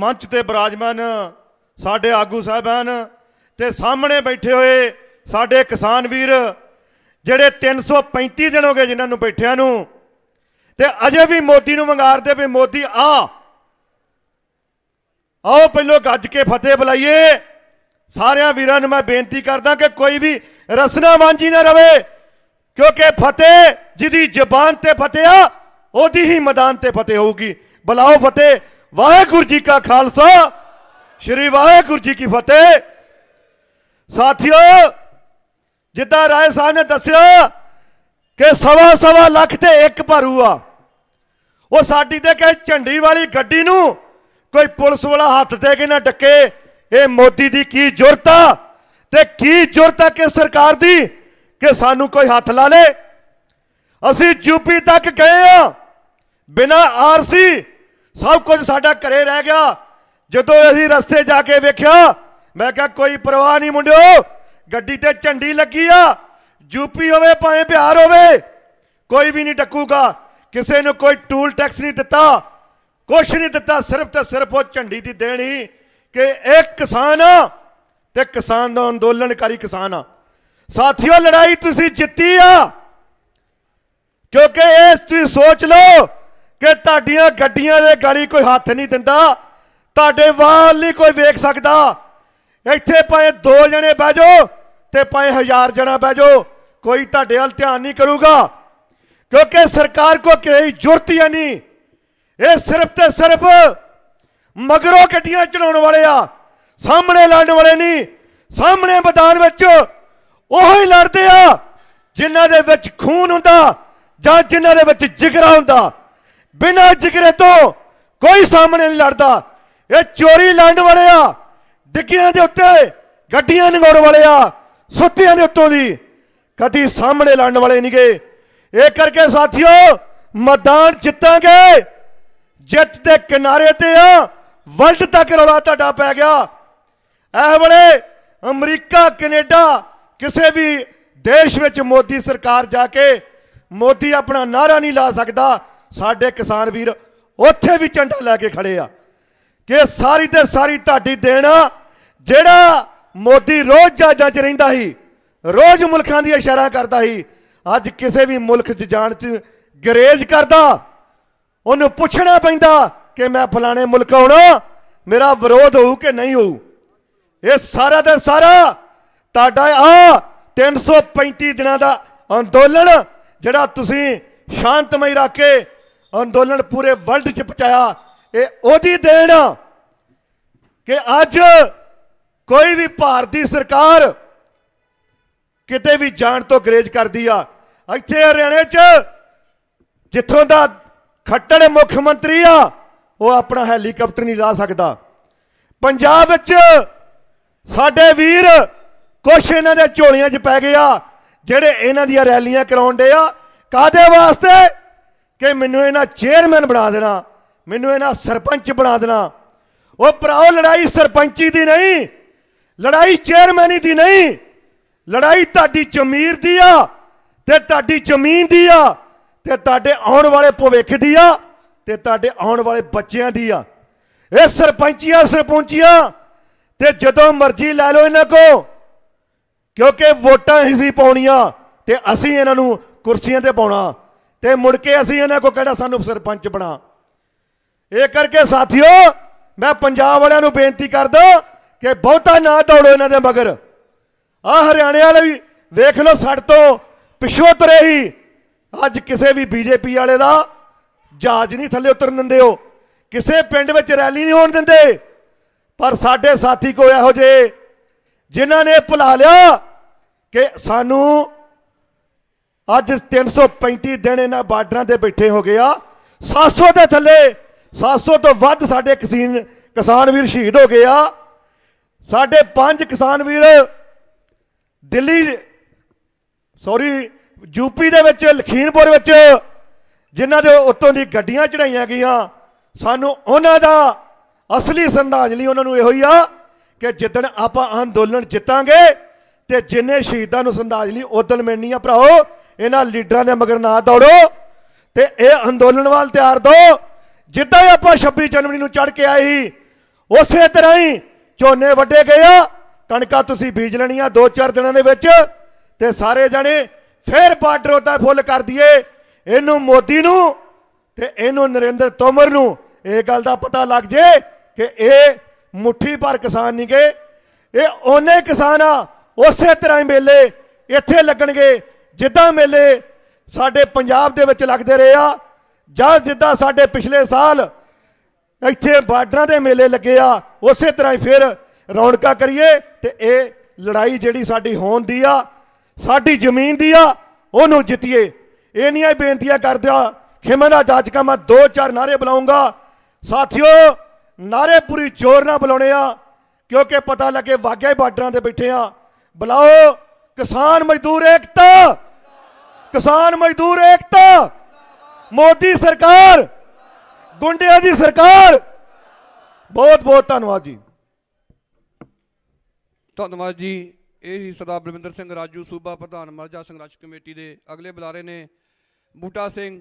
ਮੰਚ ਤੇ ਬਰਾਜਮਾਨ ਸਾਡੇ ਆਗੂ ਸਾਹਿਬਾਨ ਤੇ ਸਾਹਮਣੇ ਬੈਠੇ ਹੋਏ ਸਾਡੇ ਕਿਸਾਨ ਵੀਰ ਜਿਹੜੇ 335 ਦਿਨ ਹੋ ਗਏ ਜਿਨ੍ਹਾਂ ਨੂੰ ਬੈਠਿਆਂ ਨੂੰ ਤੇ ਅਜੇ ਵੀ ਮੋਦੀ ਨੂੰ ਵੰਗਾਰਦੇ ਵੀ ਮੋਦੀ ਆ ਆਓ ਪਹਿਲੋ ਗੱਜ ਕੇ ਫਤਿਹ ਬੁਲਾਈਏ ਸਾਰਿਆਂ ਵੀਰਾਂ ਨੂੰ ਮੈਂ ਬੇਨਤੀ ਕਰਦਾ ਕਿ ਕੋਈ ਵੀ ਰਸਨਾ ਵਾਂਝੀ ਨਾ ਰਵੇ ਕਿਉਂਕਿ ਫਤਿਹ ਜਿਹਦੀ ਜ਼ਬਾਨ ਤੇ ਫਤਿਹ ਆ ਉਹਦੀ ਹੀ ਮੈਦਾਨ ਤੇ ਫਤਿਹ ਹੋਊਗੀ ਬੁਲਾਓ ਫਤਿਹ ਵਾਹਿਗੁਰੂ ਜੀ ਕਾ ਖਾਲਸਾ ਸ੍ਰੀ ਵਾਹਿਗੁਰੂ ਜੀ ਕੀ ਫਤਿਹ ਸਾਥੀਓ ਜਿੱਦਾਂ ਰਾਏ ਸਾਹਿਬ ਨੇ ਦੱਸਿਆ ਕਿ ਸਵਾ ਸਵਾ ਲੱਖ ਤੇ ਇੱਕ ਭਰੂ ਆ ਉਹ ਸਾਡੀ ਤੇ ਕਹੇ ਝੰਡੀ ਵਾਲੀ ਗੱਡੀ ਨੂੰ ਕੋਈ ਪੁਲਿਸ ਵਾਲਾ ਹੱਥ ਤੇ ਕੇ ਨਾ ਡੱਕੇ ਇਹ ਮੋਦੀ ਦੀ ਕੀ ਜ਼ੁਰਤ ਆ ਤੇ ਕੀ ਜ਼ੁਰਤ ਆ ਕਿ ਸਰਕਾਰ ਦੀ ਕਿ ਸਾਨੂੰ ਕੋਈ ਹੱਥ ਲਾ ਲੇ ਅਸੀਂ ਯੂਪੀ ਤੱਕ ਗਏ ਆ ਬਿਨਾ ਆਰਸੀ ਸਭ ਕੁਝ ਸਾਡਾ ਘਰੇ ਰਹਿ ਗਿਆ ਜਦੋਂ ਅਸੀਂ ਰਸਤੇ ਜਾ ਕੇ ਵੇਖਿਆ ਮੈਂ ਕਿਹਾ ਕੋਈ ਪਰਵਾਹ ਨਹੀਂ ਮੁੰਡਿਓ ਗੱਡੀ ਤੇ ਝੰਡੀ ਲੱਗੀ ਆ ਯੂਪੀ ਹੋਵੇ ਭਾਵੇਂ ਬਿਹਾਰ ਹੋਵੇ ਕੋਈ ਵੀ ਨਹੀਂ ਟੱਕੂਗਾ ਕਿਸੇ ਨੂੰ ਕੋਈ ਟੂਲ ਟੈਕਸ ਨਹੀਂ ਦਿੱਤਾ ਕੁਛ ਨਹੀਂ ਦਿੱਤਾ ਸਿਰਫ ਤੇ ਸਿਰਫ ਉਹ ਝੰਡੀ ਦੀ ਦੇਣੀ ਕਿ ਇੱਕ ਕਿਸਾਨ ਆ ਤੇ ਕਿਸਾਨ ਦਾ ਅੰਦੋਲਨਕਾਰੀ ਕਿਸਾਨ ਆ ਸਾਥੀਓ ਲੜਾਈ ਤੁਸੀਂ ਜਿੱਤੀ ਆ ਕਿਉਂਕਿ ਇਸ ਦੀ ਸੋਚ ਲਓ ਕਿ ਤੁਹਾਡੀਆਂ ਗੱਡੀਆਂ ਦੇ ਗਾਲੀ ਕੋਈ ਹੱਥ ਨਹੀਂ ਦਿੰਦਾ ਤੁਹਾਡੇ ਵਾਲ ਨਹੀਂ ਕੋਈ ਵੇਖ ਸਕਦਾ ਇੱਥੇ ਪਾਏ ਦੋ ਜਣੇ ਬਹਿ ਜਾਓ ਤੇ ਪਾਏ ਹਜ਼ਾਰ ਜਣਾ ਬਹਿ ਜਾਓ ਕੋਈ ਤੁਹਾਡੇ ਵੱਲ ਧਿਆਨ ਨਹੀਂ ਕਰੂਗਾ ਕਿਉਂਕਿ ਸਰਕਾਰ ਕੋ ਕੋਈ ਜੁਰਤ ਹੀ ਨਹੀਂ ਇਹ ਸਿਰਫ ਤੇ ਸਿਰਫ ਮਗਰੋਂ ਗੱਡੀਆਂ ਚਲਾਉਣ ਵਾਲੇ ਆ ਸਾਹਮਣੇ ਲੜਨ ਵਾਲੇ ਨਹੀਂ ਸਾਹਮਣੇ ਮੈਦਾਨ ਵਿੱਚ ਹੀ ਲੜਦੇ ਆ ਜਿਨ੍ਹਾਂ ਦੇ ਵਿੱਚ ਖੂਨ ਹੁੰਦਾ ਜਾਂ ਜਿਨ੍ਹਾਂ ਦੇ ਵਿੱਚ ਜਿਗਰਾ ਹੁੰਦਾ ਬਿਨਾਂ ਜਿਗਰੇ ਤੋਂ ਕੋਈ ਸਾਹਮਣੇ ਨਹੀਂ ਲੜਦਾ ਇਹ ਚੋਰੀ ਲੰਡ ਵਾਲੇ ਆ ਡਿੱਗੀਆਂ ਦੇ ਉੱਤੇ ਗੱਡੀਆਂ ਨਗਾਉਣ ਵਾਲੇ ਆ ਸੁੱਤਿਆਂ ਦੇ ਉੱਤੋਂ ਦੀ ਕਦੀ ਸਾਹਮਣੇ ਲੜਨ ਵਾਲੇ ਨਹੀਂ ਗਏ ਇਹ ਕਰਕੇ ਸਾਥੀਓ ਮੈਦਾਨ ਜਿੱਤਾਂਗੇ ਜਿੱਤ ਦੇ ਕਿਨਾਰੇ ਤੇ ਆ ਵਰਲਡ ਤੱਕ ਰੌਲਾ ਤੁਹਾਡਾ ਪੈ ਗਿਆ ਇਹ ਵੇਲੇ ਅਮਰੀਕਾ ਕੈਨੇਡਾ ਕਿਸੇ ਵੀ ਦੇਸ਼ ਵਿੱਚ ਮੋਦੀ ਸਰਕਾਰ ਜਾ ਕੇ ਮੋਦੀ ਆਪਣਾ ਨਾਰਾ ਨਹੀਂ ਲਾ ਸਕਦਾ ਸਾਡੇ ਕਿਸਾਨ ਵੀਰ ਉੱਥੇ ਵੀ ਝੰਡਾ ਲੈ ਕੇ ਖੜੇ ਆ ਕਿ ਸਾਰੀ ਤੇ ਸਾਰੀ ਢਾਡੀ ਦੇਣਾ ਜਿਹੜਾ ਮੋਦੀ ਰੋਜ਼ ਜਾਜਾਂ 'ਚ ਰਹਿੰਦਾ ਸੀ ਰੋਜ਼ ਮੁਲਕਾਂ ਦੀ ਇਸ਼ਾਰਾ ਕਰਦਾ ਸੀ ਅੱਜ ਕਿਸੇ ਵੀ ਮੁਲਕ 'ਚ ਜਾਣ 'ਚ ਗਰੇਜ ਕਰਦਾ ਉਹਨੂੰ ਪੁੱਛਣਾ ਪੈਂਦਾ ਕਿ ਮੈਂ ਫਲਾਣੇ ਮੁਲਕ ਆਉਣਾ ਮੇਰਾ ਵਿਰੋਧ ਹੋਊ ਕਿ ਨਹੀਂ ਹੋਊ ਇਹ ਸਾਰਾ ਦਾ ਸਾਰਾ ਤੁਹਾਡਾ ਆ 335 ਦਿਨਾਂ ਦਾ ਅੰਦੋਲਨ ਜਿਹੜਾ ਤੁਸੀਂ ਸ਼ਾਂਤਮਈ ਰੱਖ ਕੇ ਅੰਦੋਲਨ ਪੂਰੇ ਵਰਲਡ 'ਚ ਪਹੁੰਚਾਇਆ ਇਹ ਉਹਦੀ ਦੇਣ ਕਿ ਅੱਜ ਕੋਈ ਵੀ ਭਾਰਤੀ ਸਰਕਾਰ ਕਿਤੇ ਵੀ ਜਾਣ ਤੋਂ ਗਰੇਜ ਕਰਦੀ ਆ ਇੱਥੇ ਹਰਿਆਣੇ 'ਚ ਜਿੱਥੋਂ ਦਾ ਖੱਟੜ ਮੁੱਖ ਮੰਤਰੀ ਆ ਉਹ ਆਪਣਾ ਹੈਲੀਕਾਪਟਰ ਨਹੀਂ ਲਾ ਸਕਦਾ ਪੰਜਾਬ ਵਿੱਚ ਸਾਡੇ ਵੀਰ ਕੁਛ ਇਹਨਾਂ ਦੇ ਝੋਲੀਆਂ 'ਚ ਪੈ ਆ ਜਿਹੜੇ ਇਹਨਾਂ ਦੀਆਂ ਰੈਲੀਆਂ ਕਰਾਉਂਦੇ ਆ ਕਾਦੇ ਵਾਸਤੇ ਕਿ ਮੈਨੂੰ ਇਹਨਾਂ ਚੇਅਰਮੈਨ ਬਣਾ ਦੇਣਾ ਮੈਨੂੰ ਇਹਨਾਂ ਸਰਪੰਚ ਬਣਾ ਦੇਣਾ ਉਹ ਭਰਾਓ ਲੜਾਈ ਸਰਪੰਚੀ ਦੀ ਨਹੀਂ ਲੜਾਈ ਚੇਅਰਮੈਨੀ ਦੀ ਨਹੀਂ ਲੜਾਈ ਤੁਹਾਡੀ ਜ਼ਮੀਰ ਦੀ ਆ ਤੇ ਤੁਹਾਡੀ ਜ਼ਮੀਨ ਦੀ ਆ ਤੇ ਤੁਹਾਡੇ ਆਉਣ ਵਾਲੇ ਭਵਿੱਖ ਦੀ ਆ ਤੇ ਤੁਹਾਡੇ ਆਉਣ ਵਾਲੇ ਬੱਚਿਆਂ ਦੀ ਆ ਇਹ ਸਰਪੰਚੀਆਂ ਸਰਪੰਚੀਆਂ ਤੇ ਜਦੋਂ ਮਰਜ਼ੀ ਲੈ ਲਓ ਇਹਨਾਂ ਕੋ ਕਿਉਂਕਿ ਵੋਟਾਂ ਹੀ ਸੀ ਪਾਉਣੀਆਂ ਤੇ ਅਸੀਂ ਇਹਨਾਂ ਨੂੰ ਕੁਰਸੀਆਂ ਤੇ ਪਾਉਣਾ ਤੇ ਮੁੜ ਕੇ ਅਸੀਂ ਇਹਨਾਂ ਕੋ ਕਿਹੜਾ ਸਾਨੂੰ ਸਰਪੰਚ ਬਣਾ ਇਹ ਕਰਕੇ ਸਾਥੀਓ ਮੈਂ ਪੰਜਾਬ ਵਾਲਿਆਂ ਨੂੰ ਬੇਨਤੀ ਕਰਦਾ ਕਿ ਬਹੁਤਾ ਨਾ ਦੌੜੋ ਇਹਨਾਂ ਦੇ ਮਗਰ ਆ ਹਰਿਆਣੇ ਵਾਲੇ ਵੀ ਦੇਖ ਲਓ ਸੜ ਤੋਂ ਪਿਛੋ ਤਰੇ ਹੀ ਅੱਜ ਕਿਸੇ ਵੀ ਬੀਜੇਪੀ ਵਾਲੇ ਦਾ ਜਾਜ ਨਹੀਂ ਥੱਲੇ ਉਤਰਨ ਦਿੰਦੇ ਹੋ ਕਿਸੇ ਪਿੰਡ ਵਿੱਚ ਰੈਲੀ ਨਹੀਂ ਹੋਣ ਦਿੰਦੇ ਪਰ ਸਾਡੇ ਸਾਥੀ ਕੋ ਇਹੋ ਜੇ ਜਿਨ੍ਹਾਂ ਨੇ ਭੁਲਾ ਲਿਆ ਕਿ ਸਾਨੂੰ ਅੱਜ 335 ਦਿਨ ਇਹਨਾਂ ਬਾਰਡਰਾਂ ਦੇ ਬੈਠੇ ਹੋ ਗਿਆ 700 ਦੇ ਥੱਲੇ 700 ਤੋਂ ਵੱਧ ਸਾਡੇ ਕਿਸਾਨ ਕਿਸਾਨ ਵੀਰ ਸ਼ਹੀਦ ਹੋ ਗਏ ਆ ਸਾਡੇ ਪੰਜ ਕਿਸਾਨ ਵੀਰ ਦਿੱਲੀ ਸੌਰੀ ਯੂਪੀ ਦੇ ਵਿੱਚ ਲਖੀਨਪੁਰ ਵਿੱਚ ਜਿਨ੍ਹਾਂ ਦੇ ਉੱਤੋਂ ਦੀ ਗੱਡੀਆਂ ਚੜਾਈਆਂ ਗਈਆਂ ਸਾਨੂੰ ਉਹਨਾਂ ਦਾ ਅਸਲੀ ਲਈ ਉਹਨਾਂ ਨੂੰ ਇਹੋ ਹੀ ਆ ਕਿ ਜਿੱਦਣ ਆਪਾਂ ਅੰਦੋਲਨ ਜਿੱਤਾਂਗੇ ਤੇ ਜਿੰਨੇ ਸ਼ਹੀਦਾਂ ਨੂੰ ਲਈ ਉਦੋਂ ਮਿਲਣੀ ਆ ਭਰਾਓ ਇਹਨਾਂ ਲੀਡਰਾਂ ਦੇ ਮਗਰ ਨਾ ਦੌੜੋ ਤੇ ਇਹ ਅੰਦੋਲਨ ਵਾਲ ਤਿਆਰ ਦੋ ਜਿੱਦਾਂ ਹੀ ਆਪਾਂ 26 ਜਨਵਰੀ ਨੂੰ ਚੜ ਕੇ ਆਈ ਉਸੇ ਤਰ੍ਹਾਂ ਹੀ ਝੋਨੇ ਵੱਡੇ ਗਏ ਆ ਕਣਕਾਂ ਤੁਸੀਂ ਬੀਜ ਲੈਣੀਆਂ ਦੋ ਚਾਰ ਦਿਨਾਂ ਦੇ ਵਿੱਚ ਤੇ ਸਾਰੇ ਜਣੇ ਫੇਰ ਬਾਰਡਰ ਉਦਾਂ ਫੁੱਲ ਕਰ ਦਈਏ ਇਹਨੂੰ ਮੋਦੀ ਨੂੰ ਤੇ ਇਹਨੂੰ ਨਰਿੰਦਰ ਤੋਮਰ ਨੂੰ ਇਹ ਗੱਲ ਦਾ ਪਤਾ ਲੱਗ ਜੇ ਕਿ ਇਹ ਮੁਠੀ ਭਰ ਕਿਸਾਨ ਨਹੀਂ ਗਏ ਇਹ ਉਹਨੇ ਕਿਸਾਨ ਆ ਉਸੇ ਤਰ੍ਹਾਂ ਹੀ ਮੇਲੇ ਇੱਥੇ ਲੱਗਣਗੇ ਜਿੱਦਾਂ ਮੇਲੇ ਸਾਡੇ ਪੰਜਾਬ ਦੇ ਵਿੱਚ ਲੱਗਦੇ ਰਹੇ ਆ ਜਾਂ ਜਿੱਦਾਂ ਸਾਡੇ ਪਿਛਲੇ ਸਾਲ ਇੱਥੇ ਬਾਰਡਰਾਂ ਦੇ ਮੇਲੇ ਲੱਗੇ ਆ ਉਸੇ ਤਰ੍ਹਾਂ ਹੀ ਫਿਰ ਰੌਣਕਾਂ ਕਰੀਏ ਤੇ ਇਹ ਲੜਾਈ ਜਿਹੜੀ ਸਾਡੀ ਹੋਣ ਦੀ ਆ ਸਾਡੀ ਜ਼ਮੀਨ ਦੀ ਆ ਉਹਨੂੰ ਜਿੱਤੀਏ ਇਹ ਨਹੀਂ ਆ ਬੇਨਤੀਆਂ ਕਰਦਿਆ ਖਿਮਾ ਦਾ ਜਾਜਕਾ ਮੈਂ ਦੋ ਚਾਰ ਨਾਰੇ ਬੁਲਾਉਂਗਾ ਸਾਥੀਓ ਨਾਰੇ ਪੂਰੀ ਜ਼ੋਰ ਨਾਲ ਬੁਲਾਉਣੇ ਆ ਕਿਉਂਕਿ ਪਤਾ ਲੱਗੇ ਵਾਗਿਆ ਹੀ ਬਾਰਡਰਾਂ ਤੇ ਬੈਠੇ ਆ ਬੁਲਾਓ ਕਿਸਾਨ ਮਜ਼ਦੂਰ ਏਕਤਾ ਕਿਸਾਨ ਮਜ਼ਦੂਰ ਏਕਤਾ ਮੋਦੀ ਸਰਕਾਰ ਗੁੰਡਿਆਂ ਦੀ ਸਰਕਾਰ ਬਹੁਤ ਬਹੁਤ ਧੰਨਵਾਦ ਜੀ ਧੰਨਵਾਦ ਜੀ ਇਹ ਹੀ ਸਰਦਾਰ ਬਲਵਿੰਦਰ ਸਿੰਘ ਰਾਜੂ ਸੂਬਾ ਪ੍ਰਧਾਨ ਮਰਜਾ ਸੰਘਰਸ਼ ਕਮੇਟੀ ਦੇ ਅਗਲੇ ਬੁਲਾਰੇ ਨੇ ਬੂਟਾ ਸਿੰਘ